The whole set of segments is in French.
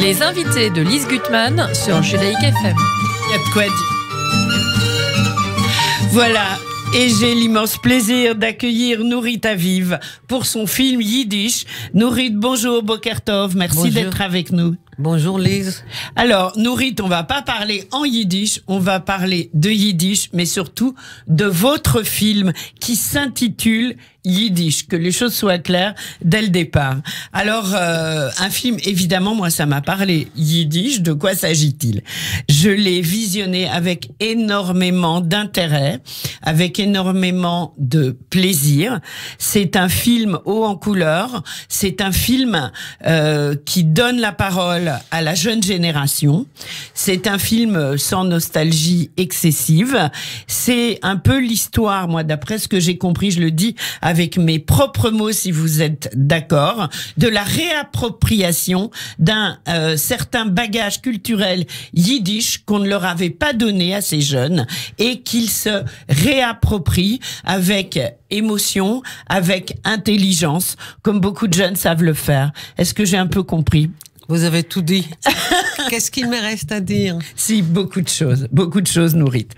Les invités de Lise Gutmann sur Judaïque FM. quoi Voilà, et j'ai l'immense plaisir d'accueillir Nourit Aviv pour son film Yiddish. Nourit, bonjour, Bokertov, merci d'être avec nous. Bonjour Lise. Alors, Nourit, on va pas parler en yiddish, on va parler de yiddish, mais surtout de votre film qui s'intitule yiddish, que les choses soient claires dès le départ. Alors, euh, un film, évidemment, moi, ça m'a parlé yiddish. De quoi s'agit-il Je l'ai visionné avec énormément d'intérêt, avec énormément de plaisir. C'est un film haut en couleur. C'est un film euh, qui donne la parole à la jeune génération. C'est un film sans nostalgie excessive. C'est un peu l'histoire, moi, d'après ce que j'ai compris, je le dis. À avec mes propres mots si vous êtes d'accord, de la réappropriation d'un euh, certain bagage culturel yiddish qu'on ne leur avait pas donné à ces jeunes et qu'ils se réapproprient avec émotion, avec intelligence, comme beaucoup de jeunes savent le faire. Est-ce que j'ai un peu compris vous avez tout dit. Qu'est-ce qu'il me reste à dire Si, beaucoup de choses, beaucoup de choses nourrit.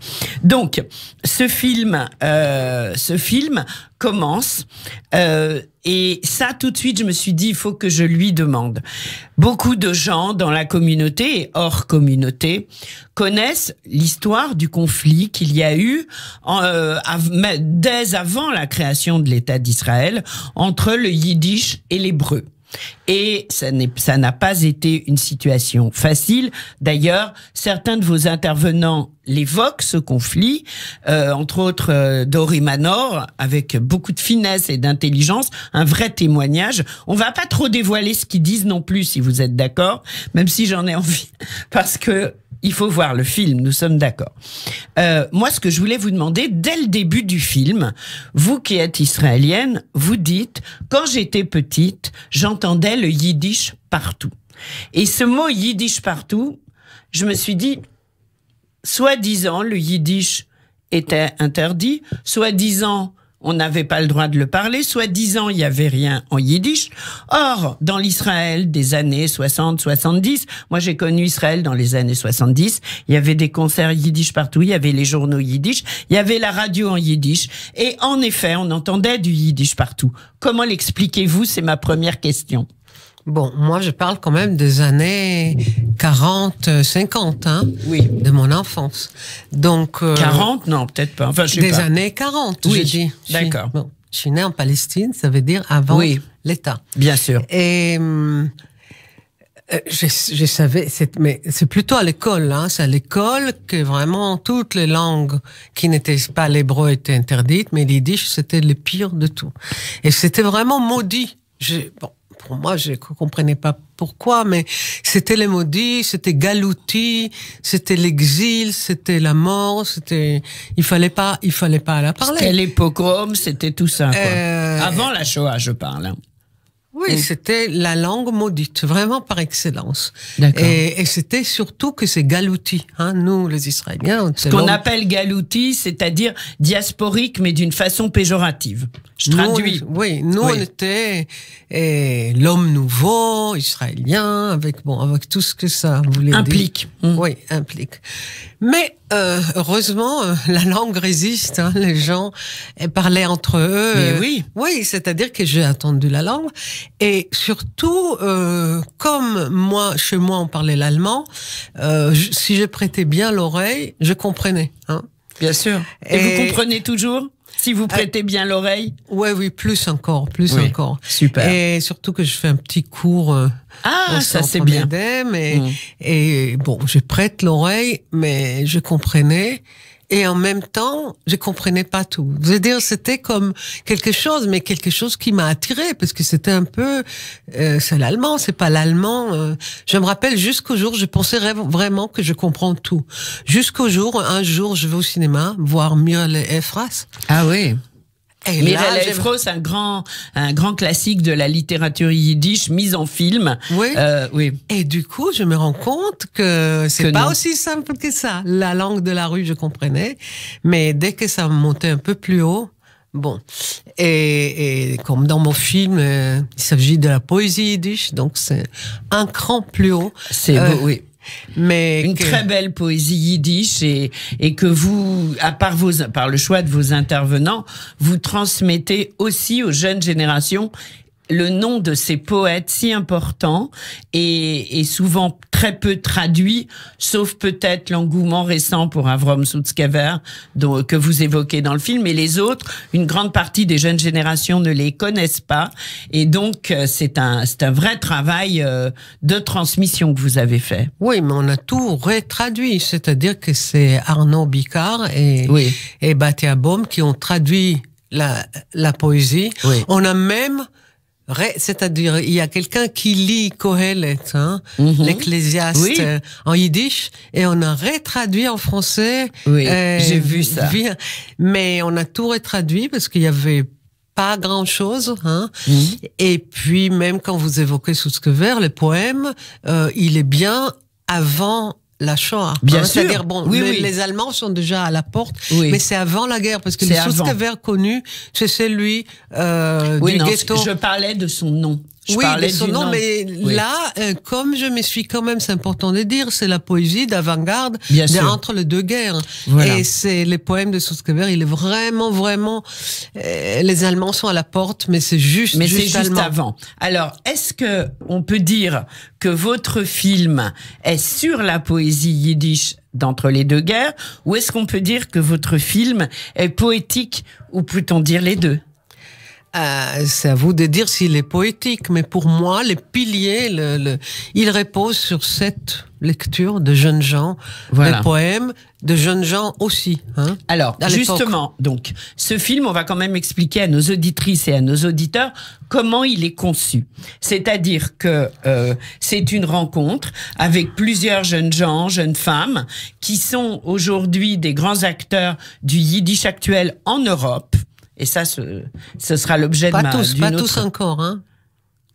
Donc, ce film, euh, ce film commence euh, et ça tout de suite, je me suis dit, il faut que je lui demande. Beaucoup de gens dans la communauté et hors communauté connaissent l'histoire du conflit qu'il y a eu euh, dès avant la création de l'État d'Israël entre le yiddish et l'hébreu. Et ça n'a pas été une situation facile. D'ailleurs, certains de vos intervenants l'évoque, ce conflit, euh, entre autres euh, Manor, avec beaucoup de finesse et d'intelligence, un vrai témoignage. On va pas trop dévoiler ce qu'ils disent non plus, si vous êtes d'accord, même si j'en ai envie, parce que il faut voir le film, nous sommes d'accord. Euh, moi, ce que je voulais vous demander, dès le début du film, vous qui êtes israélienne, vous dites, quand j'étais petite, j'entendais le yiddish partout. Et ce mot yiddish partout, je me suis dit, Soit disant le yiddish était interdit, Soit disant on n'avait pas le droit de le parler, Soit disant il n'y avait rien en yiddish. Or, dans l'Israël des années 60-70, moi j'ai connu Israël dans les années 70, il y avait des concerts yiddish partout, il y avait les journaux yiddish, il y avait la radio en yiddish, et en effet on entendait du yiddish partout. Comment l'expliquez-vous C'est ma première question. Bon, moi, je parle quand même des années 40, 50, euh, hein, oui. de mon enfance. Donc, 40, euh, non, peut-être pas. Enfin, je des années 40, oui. je dis. D'accord. Bon, je suis née en Palestine, ça veut dire avant oui. l'État. Bien sûr. Et euh, je, savais, mais c'est plutôt à l'école, hein, c'est à l'école que vraiment toutes les langues qui n'étaient pas l'hébreu étaient interdites, mais l'idiche, c'était le pire de tout. Et c'était vraiment maudit. j'ai pour moi, je ne comprenais pas pourquoi, mais c'était les maudits, c'était Galouti, c'était l'exil, c'était la mort, c'était il fallait pas, il fallait pas la parler. C'était les pogroms, c'était tout ça. Euh, Avant la Shoah, je parle. Hein. Oui, c'était la langue maudite, vraiment par excellence. Et, et c'était surtout que c'est galouti, hein, nous les Israéliens. Ce qu'on appelle galouti, c'est-à-dire diasporique, mais d'une façon péjorative. Je traduis. oui, nous on était eh, l'homme nouveau israélien, avec bon, avec tout ce que ça voulait dire. Implique. Mmh. Oui, implique. Mais euh, heureusement, euh, la langue résiste. Hein, les gens parlaient entre eux. Euh, oui. oui, c'est-à-dire que j'ai entendu la langue. Et surtout, comme moi, chez moi, on parlait l'allemand, si je prêtais bien l'oreille, je comprenais. Hein. Bien sûr. et, vous comprenez toujours si vous ah. prêtez bien l'oreille. Ouais, oui, plus encore, plus encore. Super. Et surtout que je fais un petit cours. Euh, ah, ça c'est bien. Et, mm. et bon, je prête l'oreille, mais je comprenais et en même temps, je comprenais pas tout. Vous dire, c'était comme quelque chose, mais quelque chose qui m'a attiré parce que c'était un peu, euh, c'est l'allemand, c'est pas l'allemand. Euh. je me rappelle jusqu'au jour, je pensais vraiment que je comprends tout. Jusqu'au jour, un jour, je vais au cinéma voir et Efras. Ah oui. Et un grand, un grand classique de la littérature yiddish mise en film. Oui. Euh, et du coup, je me rends compte que c'est pas aussi simple que ça. La langue de la rue, je comprenais, mais dès que ça montait un peu plus haut, bon. Et, comme dans mon film, euh, il s'agit de la poésie yiddish, donc c'est un cran plus haut. C'est euh, oui mais une très belle poésie yiddish et, et que vous, à part vos, par le choix de vos intervenants, vous transmettez aussi aux jeunes générations le nom de ces poètes si importants est, souvent très peu traduit, sauf peut-être l'engouement récent pour Avrom Soutskaver que vous évoquez dans le film, et les autres, une grande partie des jeunes générations ne les connaissent pas, et donc euh, c'est un, un vrai travail euh, de transmission que vous avez fait. Oui, mais on a tout retraduit, c'est-à-dire que c'est Arnaud Bicard et, oui. et Baum qui ont traduit la, poésie. On a même c'est-à-dire, il y a quelqu'un qui lit Kohelet, hein, mhm. l'Ecclésiaste, euh, en yiddish, et on a rétraduit en français. Euh, j'ai vu ça. Mais on a tout rétraduit parce qu'il n'y avait pas grand chose. Hein. Mhm. Et puis, même quand vous évoquez Souskever, le poème, euh, il est bien avant la Shoah. Bien hein, sûr. bon, les Allemands sont déjà à la porte, mais c'est avant la guerre, parce que le Soustkever connu, c'est celui euh, du non, Je parlais de son nom oui, mais son nom, mais là, euh, comme je me suis quand même, c'est important de dire, c'est la poésie d'avant-garde entre les deux guerres. Et c'est les poèmes de Souskever, il est vraiment, vraiment, euh, les Allemands sont à la porte, mais c'est juste, mais c'est juste avant. Alors, est-ce que on peut dire que votre film est sur la poésie yiddish d'entre les deux guerres, ou est-ce qu'on peut dire que votre film est poétique, ou peut-on dire les deux? euh, c'est à vous de dire s'il est poétique, mais pour moi, les piliers, le, il repose sur cette lecture de jeunes gens, de poèmes de jeunes gens aussi. Hein, Alors, justement, donc, ce film, on va quand même expliquer à nos auditrices et à nos auditeurs comment il est conçu. C'est-à-dire que euh, c'est une rencontre avec plusieurs jeunes gens, jeunes femmes, qui sont aujourd'hui des grands acteurs du yiddish actuel en Europe. Et ça, ce, ce sera l'objet de ma. Tous, pas tous encore, hein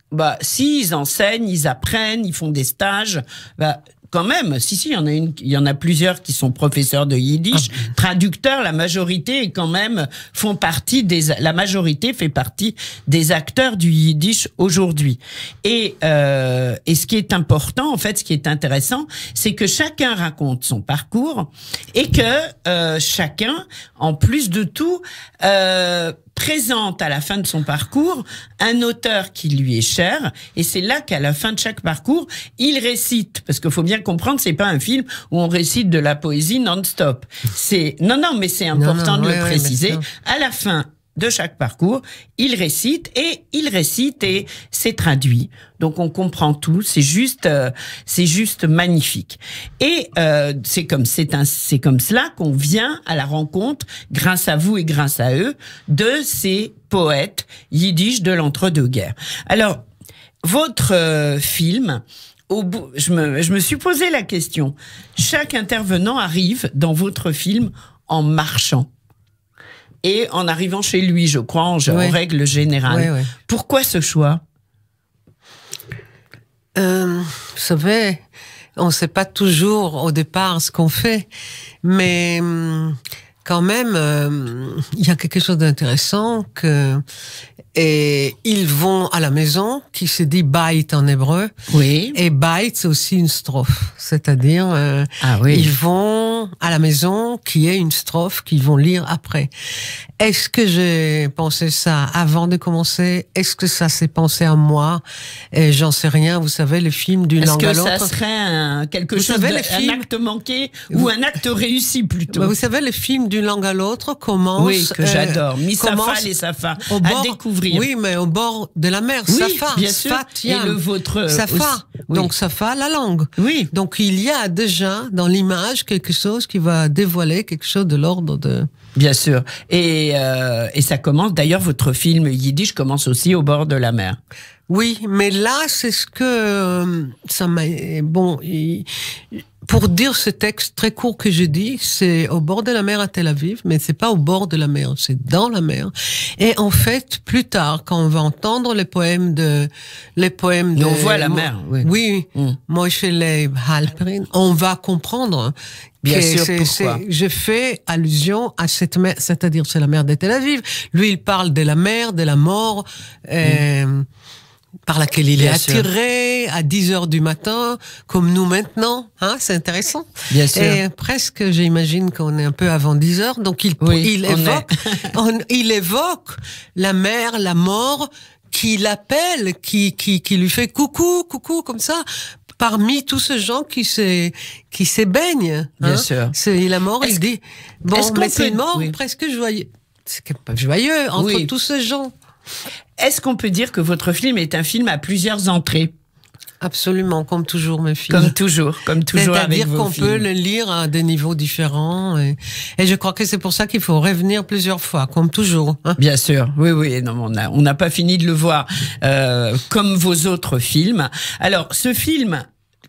bah, si, ils enseignent, ils apprennent, ils font des stages. Bah, quand même, si, si, il y en a une, il y en a plusieurs qui sont professeurs de yiddish, ah. traducteurs, la majorité est quand même font partie des, la majorité fait partie des acteurs du yiddish aujourd'hui. Et, euh, et ce qui est important, en fait, ce qui est intéressant, c'est que chacun raconte son parcours et que euh, chacun, en plus de tout, euh, présente à la fin de son parcours un auteur qui lui est cher. Et c'est là qu'à la fin de chaque parcours, il récite, parce que faut bien comprendre, c'est pas un film où on récite de la poésie non-stop. C'est non, non, mais c'est important de le préciser. à la fin de chaque parcours, il récite et il récite et c'est traduit. Donc on comprend tout. C'est juste, euh, c'est juste magnifique. Et euh, c'est comme c'est un, c'est comme cela qu'on vient à la rencontre, grâce à vous et grâce à eux, de ces poètes yiddish de l'entre-deux-guerres. Alors votre euh, film au bout, je me, suis posé la question. Chaque intervenant arrive dans votre film en marchant et en arrivant chez lui, je crois, en, règle générale. Pourquoi ce choix euh, Vous savez, on ne sait pas toujours au départ ce qu'on fait, mais hum, quand même, euh, il y a quelque chose d'intéressant que et ils vont à la maison, qui se dit bait en hébreu. Oui. Et bait, c'est aussi une strophe. C'est-à-dire, euh, ah oui. ils vont à la maison, qui est une strophe qu'ils vont lire après. Est-ce que j'ai pensé ça avant de commencer Est-ce que ça s'est pensé à moi et J'en sais rien. Vous savez, les films d'une langue à l'autre. Est-ce que ça serait quelque chose, acte manqué ou un acte réussi plutôt Vous savez, les films d'une langue à l'autre commencent. Oui, que j'adore. Euh, Misafa, les Safa. À découvrir oui, mais au bord de la mer, Safa, Safa, le vôtre euh, Safa, donc Safa, la langue. Oui. Donc il y a déjà dans l'image quelque chose qui va dévoiler quelque chose de l'ordre de... Bien sûr. Et, euh, et ça commence, d'ailleurs, votre film Yiddish commence aussi au bord de la mer. Oui, mais là, c'est ce que euh, ça m'a. Bon, pour dire ce texte très court que j'ai dit, c'est au bord de la mer à Tel Aviv, mais c'est pas au bord de la mer, c'est dans la mer. Et en fait, plus tard, quand on va entendre les poèmes de, les poèmes de, on voit la mer, oui, oui je mm. Leib Halperin, on va comprendre Bien sûr, pourquoi. Je fais allusion à cette mer, c'est-à-dire c'est la mer de Tel Aviv. Lui, il parle de la mer, de la mort. Mm. Euh, par laquelle il est attiré à 10 heures du matin, comme nous maintenant. Hein, c'est intéressant. Bien Et sûr. presque, j'imagine qu'on est un peu avant 10 heures. Donc, il, il, évoque, il évoque la mère, la mort, qui l'appelle, qui, qui, qui lui fait coucou, coucou, comme ça, parmi tous ces gens qui se qui baignent. Bien hein. sûr. C'est la mort. Il dit bon, mais c'est une mort presque joyeux, c'est pas joyeux entre tous ces gens. Est-ce qu'on peut dire que votre film est un film à plusieurs entrées Absolument, comme toujours, mes filles. Comme toujours, comme toujours C'est-à-dire qu'on peut le lire à des niveaux différents. Et, je crois que c'est pour ça qu'il faut revenir plusieurs fois, comme toujours. Hein. Bien sûr, oui, oui. Non, on n'a on n'a pas fini de le voir, euh, comme vos autres films. Alors, ce film,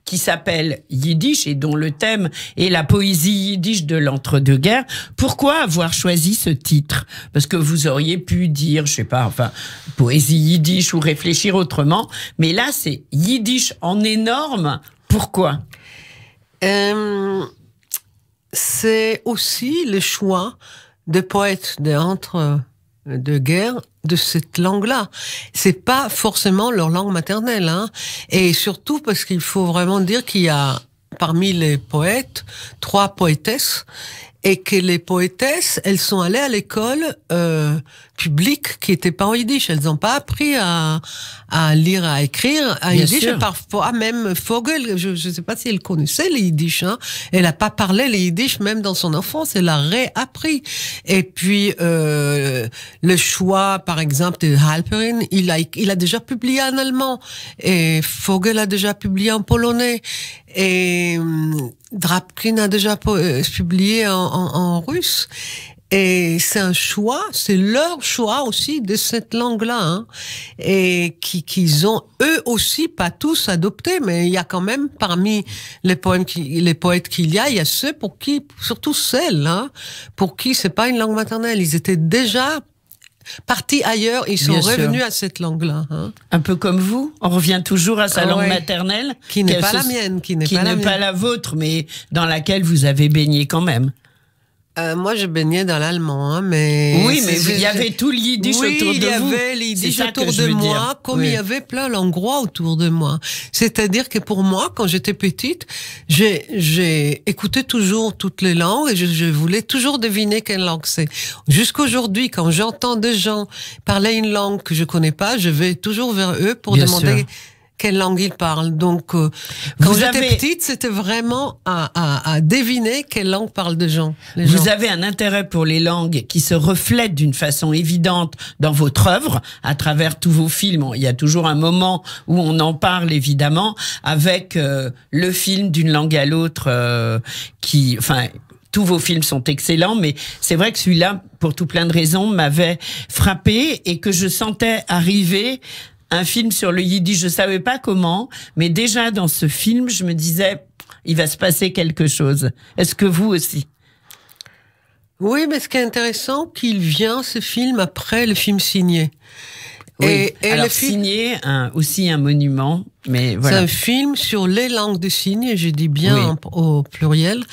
qui s'appelle Yiddish et dont le thème est la poésie yiddish de l'entre-deux-guerres. Pourquoi avoir choisi ce titre Parce que vous auriez pu dire, je sais pas, enfin, poésie yiddish ou réfléchir autrement. Mais là, c'est Yiddish en énorme. Pourquoi euh, C'est aussi le choix des poètes de entre de guerre de cette langue-là. C'est pas forcément leur langue maternelle, hein. Et surtout parce qu'il faut vraiment dire qu'il y a parmi les poètes trois poétesses et que les poétesses, elles sont allées à l'école euh, public qui était pas en yiddish. Elles n'ont pas appris à, à, lire, à écrire. À yiddish, parfois ah, même Fogel, je ne sais pas si elle connaissait les yiddish. Hein. Elle n'a pas parlé les yiddish même dans son enfance. Elle l'a réappris. Et puis euh, le choix, par exemple, de Halperin, il a, il a déjà publié en allemand. Et Fogel a déjà publié en polonais. Et euh, Drapkin a déjà euh, publié en, en, en russe. Et c'est un choix, c'est leur choix aussi de cette langue-là, hein, et qu'ils ont eux aussi pas tous adopté, mais il y a quand même parmi les poèmes les poètes qu'il y a, il y a ceux pour qui, surtout celles, hein, pour qui c'est pas une langue maternelle, ils étaient déjà partis ailleurs, ils sont revenus à cette langue-là. Hein. Un peu comme vous, on revient toujours à sa ah langue maternelle, qui n'est pas la mienne, qui n'est pas, la vôtre, mais dans laquelle vous avez baigné quand même. Euh, moi, je baignais dans l'allemand, hein, mais. Oui, mais il y avait tout l'idée autour de vous. Il y avait autour de moi, comme il y avait plein l'angrois autour de moi. C'est-à-dire que pour moi, quand j'étais petite, j'ai écouté toujours toutes les langues et je, voulais toujours deviner quelle langue c'est. Jusqu'aujourd'hui, quand j'entends des gens parler une langue que je connais pas, je vais toujours vers eux pour demander quelle langue il parle. Donc, euh, quand j'étais avez... petite, c'était vraiment à, à, à, deviner quelle langue parlent de gens, Vous avez un intérêt pour les langues qui se reflète d'une façon évidente dans votre œuvre, à travers tous vos films. Il y a toujours un moment où on en parle, évidemment, avec euh, le film d'une langue à l'autre euh, qui... Enfin, tous vos films sont excellents, mais c'est vrai que celui-là, pour tout plein de raisons, m'avait frappé et que je sentais arriver un film sur le yiddish. Je savais pas comment, mais déjà dans ce film, je me disais, il va se passer quelque chose. Est-ce que vous aussi Oui, mais ce qui est intéressant, qu'il vient ce film après le film signé. Oui. Et, et Alors, signé aussi un monument, mais voilà. C'est un film sur les langues de signes, et je dis bien au pluriel.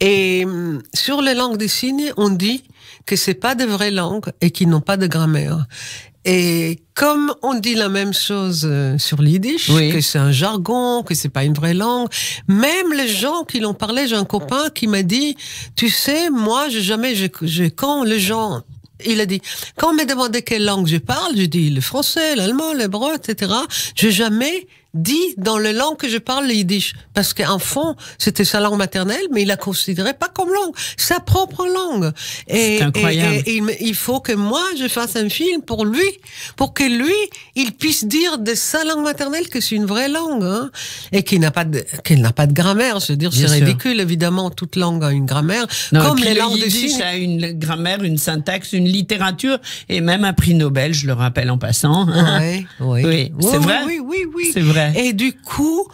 Et hum, sur les langues de signes, on dit que c'est pas de vraies langues et qu'ils n'ont pas de grammaire. Et comme on dit la même chose euh, sur l'Yiddish, que c'est un jargon, que c'est pas une vraie langue, même les gens qui l'ont parlé, j'ai un copain qui m'a dit, tu sais, moi, je jamais, je, quand les gens, il a dit, quand on m'a demandé quelle langue je parle, je dis le français, l'allemand, l'hébreu, etc. je jamais dit dans le langue que je parle, le yiddish. Parce fond c'était sa langue maternelle, mais il la considérait pas comme langue, sa propre langue. Et, il faut que moi, je fasse un film pour lui, pour que lui, il puisse dire de sa langue maternelle que c'est une vraie langue, hein. et qu'il n'a pas de, pas de grammaire. Je veux c'est ridicule, évidemment, toute langue a une grammaire. comme les langues de a une grammaire, une syntaxe, une littérature, et même un prix Nobel, je le rappelle en passant. Hein. oui, C'est vrai. Oui, oui, oui. C'est vrai. Et du coup,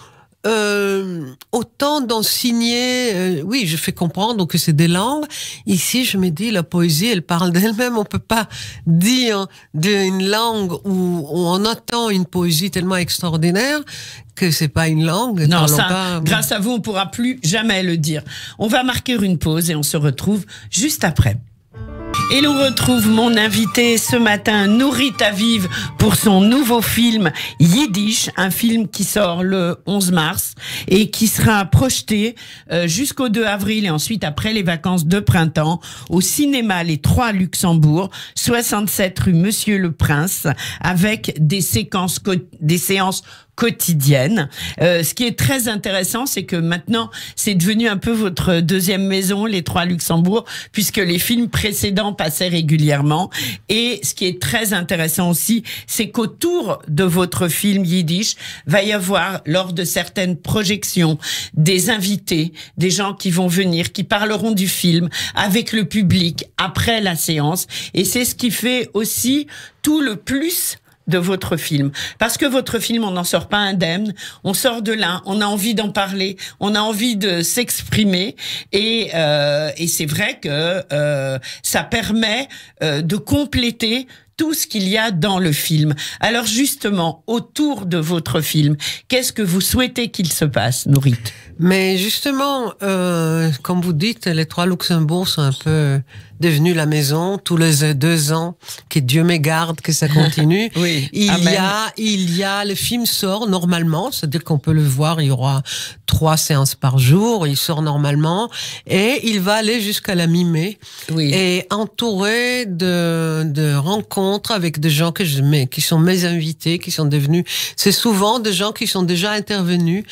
euh, autant d'enseigner, euh, oui, je fais comprendre que c'est des langues. Ici, je me dis, la poésie, elle parle d'elle-même. On peut pas dire d'une langue où, on entend une poésie tellement extraordinaire que c'est pas une langue. Non, ça, euh, grâce à vous, on pourra plus jamais le dire. On va marquer une pause et on se retrouve juste après. Et l'on retrouve mon invité ce matin, Nourita Aviv, pour son nouveau film Yiddish, un film qui sort le 11 mars et qui sera projeté euh, jusqu'au 2 avril et ensuite après les vacances de printemps au cinéma Les Trois Luxembourg, 67 rue Monsieur le Prince, avec des séquences, des séances quotidienne. Euh, ce qui est très intéressant, c'est que maintenant, c'est devenu un peu votre deuxième maison, les trois Luxembourg, puisque les films précédents passaient régulièrement. Et ce qui est très intéressant aussi, c'est qu'autour de votre film Yiddish, va y avoir, lors de certaines projections, des invités, des gens qui vont venir, qui parleront du film avec le public après la séance. Et c'est ce qui fait aussi tout le plus de votre film. Parce que votre film, on n'en sort pas indemne, on sort de là, on a envie d'en parler, on a envie de s'exprimer, et, euh, c'est vrai que euh, ça permet euh, de compléter tout ce qu'il y a dans le film. Alors justement, autour de votre film, qu'est-ce que vous souhaitez qu'il se passe, Nourit mais justement, euh, comme vous dites, les trois Luxembourg sont un peu devenus la maison tous les deux ans. Que Dieu me garde que ça continue. oui, il y a, il y a, le film sort normalement, c'est-à-dire qu'on peut le voir. Il y aura trois séances par jour. Il sort normalement et il va aller jusqu'à la mi-mai. Oui. Et entouré de, de rencontres avec des gens que je mets, qui sont mes invités, qui sont devenus. C'est souvent des gens qui sont déjà intervenus.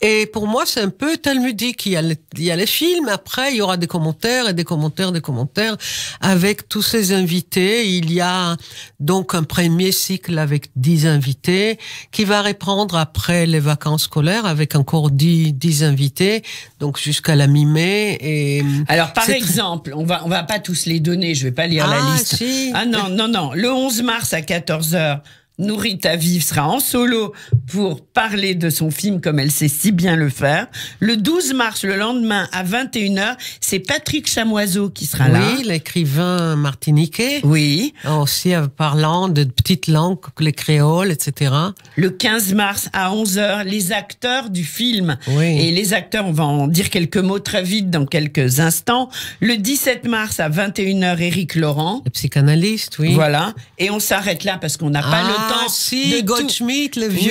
Et pour moi, c'est un peu talmudique. Il y, a les, y a les films, après il y aura des commentaires et des commentaires, des commentaires avec tous ces invités. Il y a donc un premier cycle avec 10 invités qui va reprendre après les vacances scolaires avec encore 10, 10 invités, donc jusqu'à la mi-mai. Et Alors par exemple, on va on va pas tous les donner, je vais pas lire la ah, liste. Ah non non non, le 11 mars à 14h Nourita Vivre sera en solo pour parler de son film comme elle sait si bien le faire. Le 12 mars, le lendemain, à 21h, c'est Patrick Chamoiseau qui sera là. Oui, l'écrivain martiniquais. Oui. Aussi euh, parlant de petites langues, les créoles, etc. Le 15 mars, à 11h, les acteurs du film. Oui. Et les acteurs, on va en dire quelques mots très vite dans quelques instants. Le 17 mars, à 21h, Eric Laurent. Le psychanalyste, oui. Voilà. Et on s'arrête là parce qu'on n'a pas ah, le ah, si, Goldschmidt, le vieux,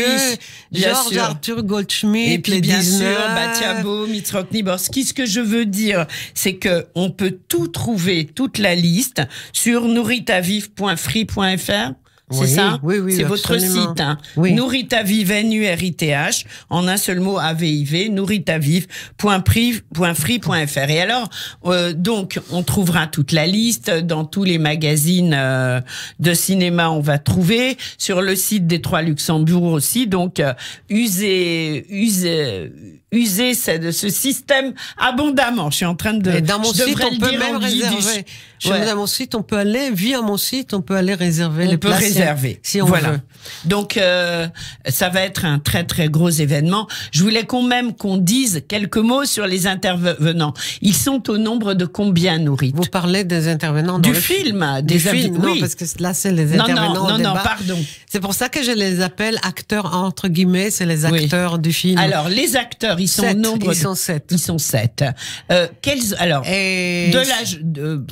georges George Arthur Goldschmidt, et puis bien 19. sûr Batiabo, Mitrok Niborski. Ce que je veux dire, c'est que on peut tout trouver, toute la liste sur nourritavif.free.fr c'est ça Oui, oui. C'est votre site. Hein. Oui. N-U-R-I-T-H, en un seul mot, A-V-I-V, nourritaviv.free.fr Et alors, euh, donc, on trouvera toute la liste dans tous les magazines euh, de cinéma, on va trouver. Sur le site des Trois Luxembourg aussi, donc, usez, euh, usez user de ce système abondamment. Je suis en train de. Et dans mon site, on peut même réserver. Je Ouais. Dans mon site, on peut aller via mon site, on peut aller réserver on les peut réserver si on voilà. veut. Donc euh, ça va être un très très gros événement. Je voulais quand même qu'on dise quelques mots sur les intervenants. Ils sont au nombre de combien, Nourrit Vous parlez des intervenants du film, des du film, non parce que là c'est les intervenants non, non, non, pardon. C'est pour ça que je les appelle acteurs entre guillemets, c'est les acteurs du film. Alors les acteurs, ils sont sept, Ils sont sept. Ils sont sept. Euh, quels, alors, de, la, de,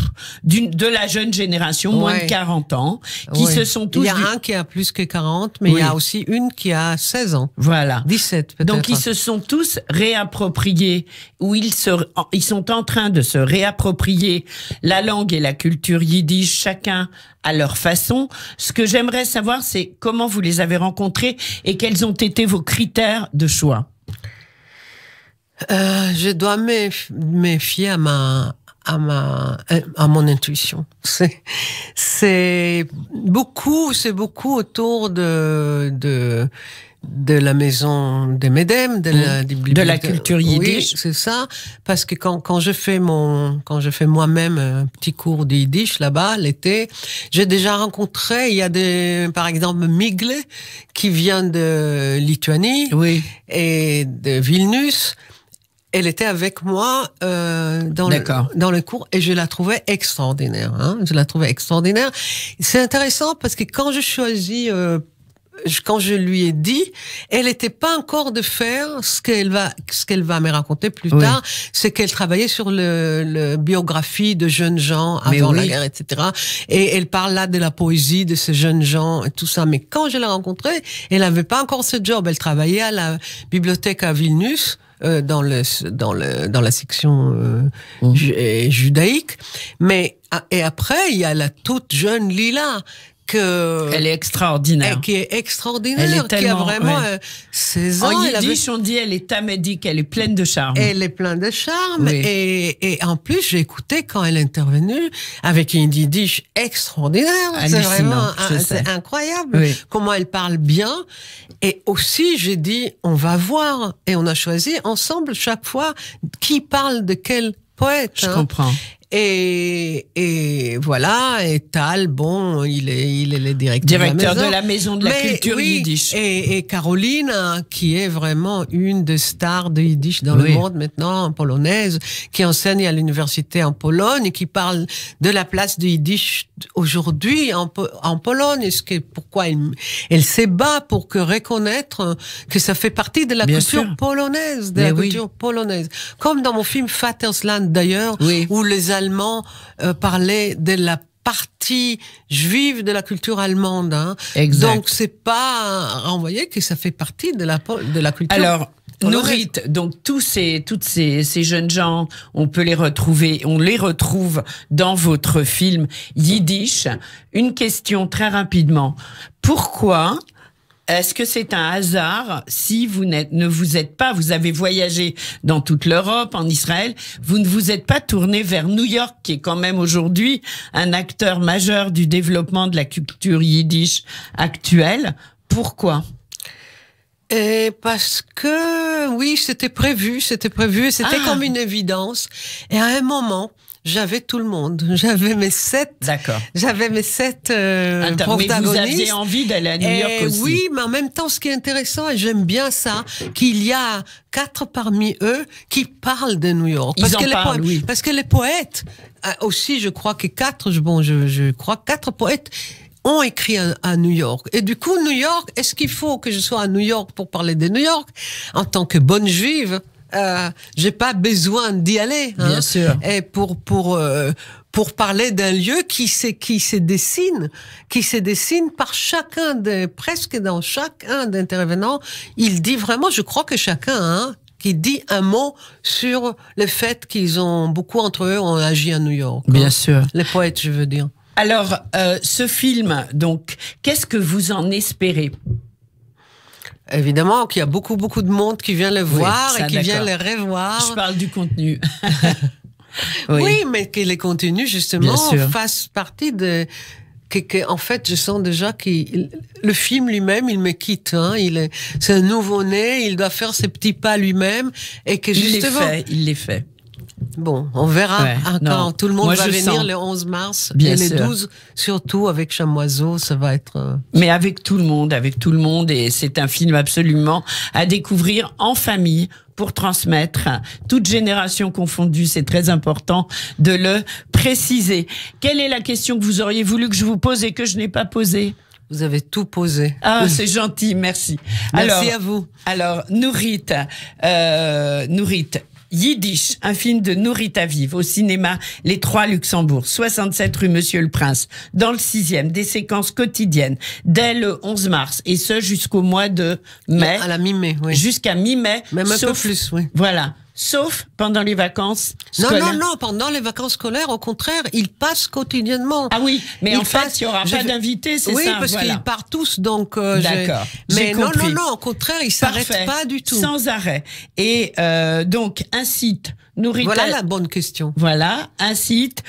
de la jeune génération, moins de 40 ans, qui se sont tous. Il y a un qui a plus que 40, mais il y a aussi une qui a 16 ans. Voilà. 17 peut-être. Donc ils se sont tous réappropriés, ou ils, se, ils sont en train de se réapproprier la langue et la culture yiddish, chacun à leur façon. Ce que j'aimerais savoir, c'est comment vous les avez rencontrés et quels ont été vos critères de choix. Euh, je dois me méfier à ma à ma euh, à mon intuition. C'est c'est beaucoup c'est beaucoup autour de de de la maison des Médem, de, la, mmh. la culture yiddish. Oui, c'est ça, parce que quand, quand je fais mon, quand je fais moi-même un petit cours de yiddish là-bas l'été, j'ai déjà rencontré, il y a des, par exemple Migle qui vient de Lituanie oui. et de Vilnius elle était avec moi euh, dans, le, cours et je la trouvais extraordinaire. Hein. je la trouvais extraordinaire. C'est intéressant parce que quand je choisis... Euh, quand je lui ai dit, elle n'était pas encore de faire ce qu'elle va, ce qu'elle va me raconter plus tard, c'est qu'elle travaillait sur le, biographie de jeunes gens avant la guerre, etc. Et elle parle là de la poésie de ces jeunes gens et tout ça. Mais quand je l'ai rencontrée, elle n'avait pas encore ce job. Elle travaillait à la bibliothèque à Vilnius euh, dans, le, dans, le, dans la section euh, mhm. euh, judaïque. Mais ah, et après, il y a la toute jeune Lila elle est extraordinaire. Elle est extraordinaire. Elle est qui a vraiment 16 euh, ans. En yiddish, on dit elle est tamédique, elle est pleine de charme. Elle est pleine de charme. Et, en plus, j'ai écouté quand elle est intervenue avec une yiddish extraordinaire. C'est vraiment incroyable comment elle parle bien. Et aussi, j'ai dit, on va voir. Et on a choisi ensemble chaque fois qui parle de quel poète. Je hein. comprends. Et, voilà, et Tal, bon, il est, il est le directeur, directeur de, la maison de la culture yiddish. Et, et, Caroline, qui est vraiment une des stars de yiddish dans le monde maintenant, polonaise, qui enseigne à l'université en Pologne, et qui parle de la place du yiddish aujourd'hui en, en, Pologne, et ce que, pourquoi elle, elle se bat pour que reconnaître que ça fait partie de la culture polonaise, de la culture polonaise. Comme dans mon film Vaterland d'ailleurs, où les Allemands allemand euh, parlait de la partie juive de la culture allemande. Hein. ce Donc c'est pas voyez, que ça fait partie de la de la culture. Alors Nourrit, donc tous toutes ces, jeunes gens, on peut les retrouver, on les retrouve dans votre film Yiddish. Une question très rapidement. Pourquoi est-ce que c'est un hasard si vous ne vous êtes pas, vous avez voyagé dans toute l'Europe, en Israël, vous ne vous êtes pas tourné vers New York, qui est quand même aujourd'hui un acteur majeur du développement de la culture yiddish actuelle Pourquoi et euh, parce que oui, c'était prévu, c'était prévu, c'était ah. comme une évidence. Et à un moment, j'avais tout le monde. J'avais mes sept. D'accord. J'avais mes sept euh, ah, vous aviez envie d'aller à New York aussi. Oui, mais en même temps, ce qui est intéressant, et j'aime bien ça, qu'il y a quatre parmi eux qui parlent de New York. parce que les poètes, euh, aussi, je crois que quatre, bon, je, je crois quatre poètes ont écrit à, New York. Et du coup, New York, est-ce qu'il faut que je sois à New York pour parler de New York en tant que bonne juive euh, j'ai pas besoin d'y aller. Hein. Bien sûr. Et pour pour euh, pour parler d'un lieu qui se qui se dessine, qui se dessine par chacun des presque dans chacun d'intervenants, il dit vraiment, je crois que chacun hein, qui dit un mot sur le fait qu'ils ont beaucoup entre eux ont agi à New York. Bien hein. sûr. Les poètes, je veux dire. Alors, euh, ce film, donc, qu'est-ce que vous en espérez Évidemment qu'il y a beaucoup, beaucoup de monde qui vient le voir et qui vient le revoir. Je parle du contenu. oui. mais que les contenus, justement, fassent partie de... Que, en fait, je sens déjà que le film lui-même, il me quitte. Hein, il est, c'est un nouveau-né, il doit faire ses petits pas lui-même. Et que justement... Il les fait, il les fait. Bon, on verra quand tout le monde va venir le 11 mars Bien et le 12 surtout avec Chamoiseau, ça va être euh, Mais avec tout le monde, avec tout le monde et c'est un film absolument à découvrir en famille pour transmettre, toute génération confondue, c'est très important de le préciser. Quelle est la question que vous auriez voulu que je vous pose et que je n'ai pas posée vous avez tout posé. Ah, c'est gentil, merci. Merci à vous. Alors, nourite, euh, Yiddish, un film de Nourita Vive, au cinéma Les Trois Luxembourg, 67 rue Monsieur le Prince, dans le sixième. des séquences quotidiennes dès le 11 mars et ce jusqu'au mois de mai. À la mi-mai, oui. Jusqu'à mi-mai. Même sauf, plus, oui. Voilà sauf pendant les vacances Non, non, non, pendant les vacances scolaires, au contraire, ils passent quotidiennement. Ah oui, mais en fait, il n'y aura pas d'invités, c'est ça Oui, parce qu'ils partent tous, donc... Euh, D'accord, Mais non, non, non, au contraire, ils ne s'arrêtent pas du tout. Sans arrêt. Et euh, donc, un site... Voilà la bonne question. Voilà, un site,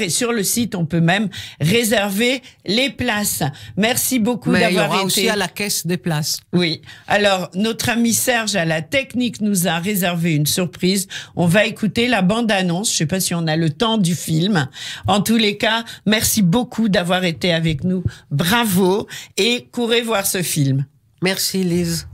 et sur le site on peut même réserver les places. Merci beaucoup d'avoir été. Il y aura aussi à la caisse des places. Oui. Alors notre ami Serge à la technique nous a réservé une surprise. On va écouter la bande annonce. Je sais pas si on a le temps du film. En tous les cas, merci beaucoup d'avoir été avec nous. Bravo et courez voir ce film. Merci Lise.